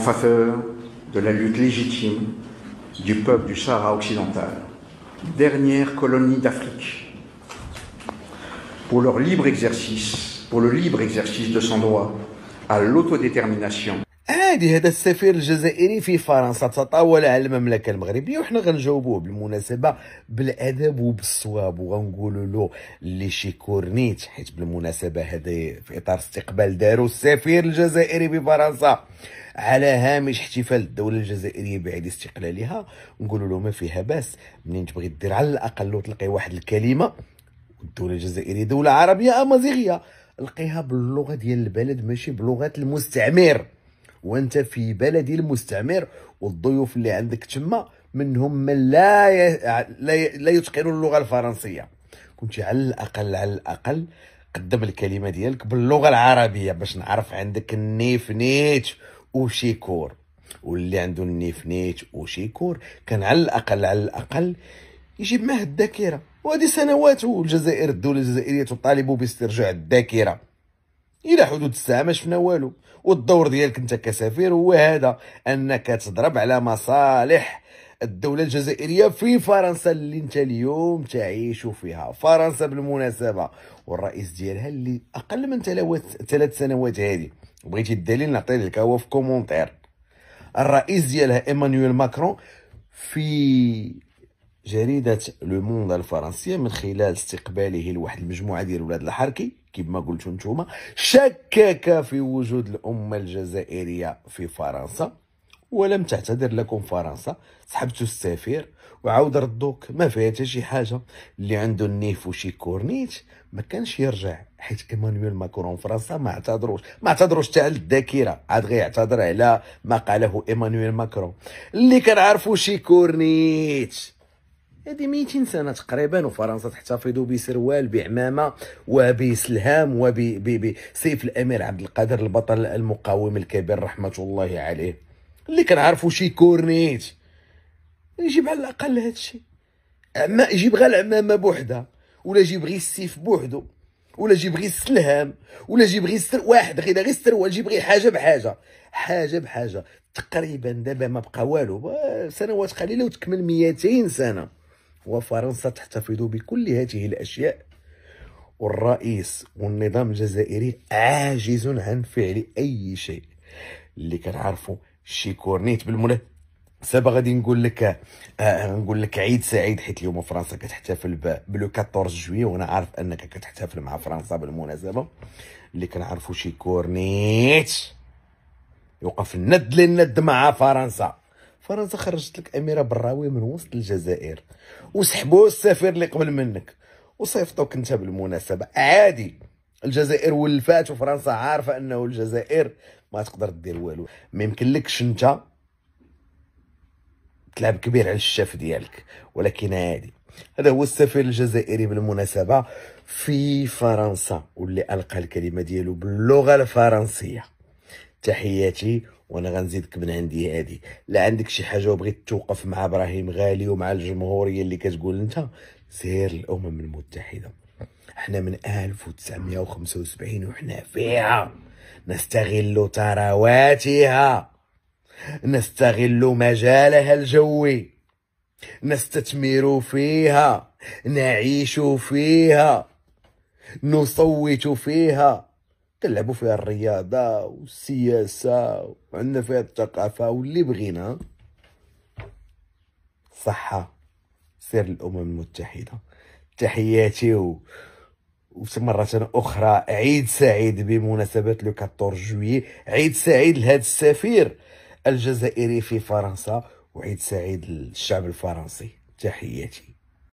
En faveur de la lutte légitime du peuple du Sahara occidental, dernière colonie d'Afrique, pour leur libre exercice, pour le libre exercice de son droit à l'autodétermination عادي هذا السفير الجزائري في فرنسا تطاول على المملكه المغربيه وحنا غنجاوبوه بالمناسبه بالادب وبالصواب وغنقولوا له اللي شي كورنيت حيت بالمناسبه هذا في اطار استقبال دارو السفير الجزائري بفرنسا على هامش احتفال الدوله الجزائريه بعيد استقلالها نقولوا له ما فيها باس منين تبغي دير على الاقل تلقي واحد الكلمه الدوله الجزائريه دوله عربيه امازيغيه لقيها باللغه ديال البلد ماشي بلغه المستعمر وانت في بلد المستعمر والضيوف اللي عندك تما منهم من لا ي... لا, يتقن اللغه الفرنسيه كنت على الاقل على الاقل قدم الكلمه ديالك باللغه العربيه باش نعرف عندك النيف نيت وشيكور واللي عنده النيف نيت وشيكور كان على الاقل على الاقل يجيب معاه الذاكره وهذه سنوات والجزائر الدوله الجزائريه تطالب باسترجاع الذاكره الى حدود الساعه ما شفنا والو والدور ديالك انت كسفير هو هذا انك تضرب على مصالح الدوله الجزائريه في فرنسا اللي انت اليوم تعيش فيها فرنسا بالمناسبه والرئيس ديالها اللي اقل من ثلاث سنوات هذه بغيتي الدليل نعطي لك هو في كومونتير الرئيس ديالها ايمانويل ماكرون في جريده لو موند الفرنسيه من خلال استقباله لواحد المجموعه ديال ولاد الحركي كما قلتوا نتوما شكك في وجود الأمة الجزائرية في فرنسا ولم تعتذر لكم فرنسا سحبتوا السفير وعاود ردوك ما فيها حتى شي حاجه اللي عنده النيف وشي كورنيت ما كانش يرجع حيت ايمانويل ماكرون فرنسا ما اعتذروش ما اعتذروش حتى على الذاكره عاد غيعتذر على ما قاله ايمانويل ماكرون اللي كنعرفو شي كورنيت هذه 200 سنه تقريبا وفرنسا تحتفظ بسروال بعمامه وبسلهام وبسيف الامير عبد القادر البطل المقاوم الكبير رحمه الله عليه اللي كنعرفوا شي كورنيت يجيب على الاقل هادشي عما يجيب غير العمامه بوحدها ولا يجيب غير السيف بوحدو ولا يجيب غير السلهام ولا يجيب غير السر واحد غير غير السروال يجيب غير حاجه بحاجه حاجه بحاجه تقريبا دابا ما بقى والو سنوات قليله وتكمل 200 سنه وفرنسا تحتفظ بكل هذه الأشياء والرئيس والنظام الجزائري عاجز عن فعل أي شيء اللي كنعرفوا شي كورنيت بالمنى سابا غادي نقول لك آه نقول لك عيد سعيد حيت اليوم فرنسا كتحتفل بلو 14 جويي وانا عارف انك كتحتفل مع فرنسا بالمناسبه اللي كنعرفوا شي كورنيت يوقف الند للند مع فرنسا فرنسا خرجت لك اميره براوي من وسط الجزائر وسحبوا السفير اللي قبل منك وصيفطوك انت بالمناسبه عادي الجزائر ولفات وفرنسا عارفه انه الجزائر ما تقدر دير والو ما يمكنلكش انت تلعب كبير على الشاف ديالك ولكن عادي هذا هو السفير الجزائري بالمناسبه في فرنسا واللي القى الكلمه ديالو باللغه الفرنسيه تحياتي وانا غنزيدك من عندي هادي لا عندك شي حاجه وبغيت توقف مع ابراهيم غالي ومع الجمهوريه اللي كتقول انت سير الامم المتحده احنا من 1975 وحنا فيها نستغل ثرواتها نستغل مجالها الجوي نستثمر فيها نعيش فيها نصوت فيها كنلعبوا فيها الرياضه والسياسه وعندنا فيها الثقافه واللي بغينا صحه سير الامم المتحده تحياتي و... مرة أخرى عيد سعيد بمناسبة لو 14 جويي عيد سعيد لهذا السفير الجزائري في فرنسا وعيد سعيد للشعب الفرنسي تحياتي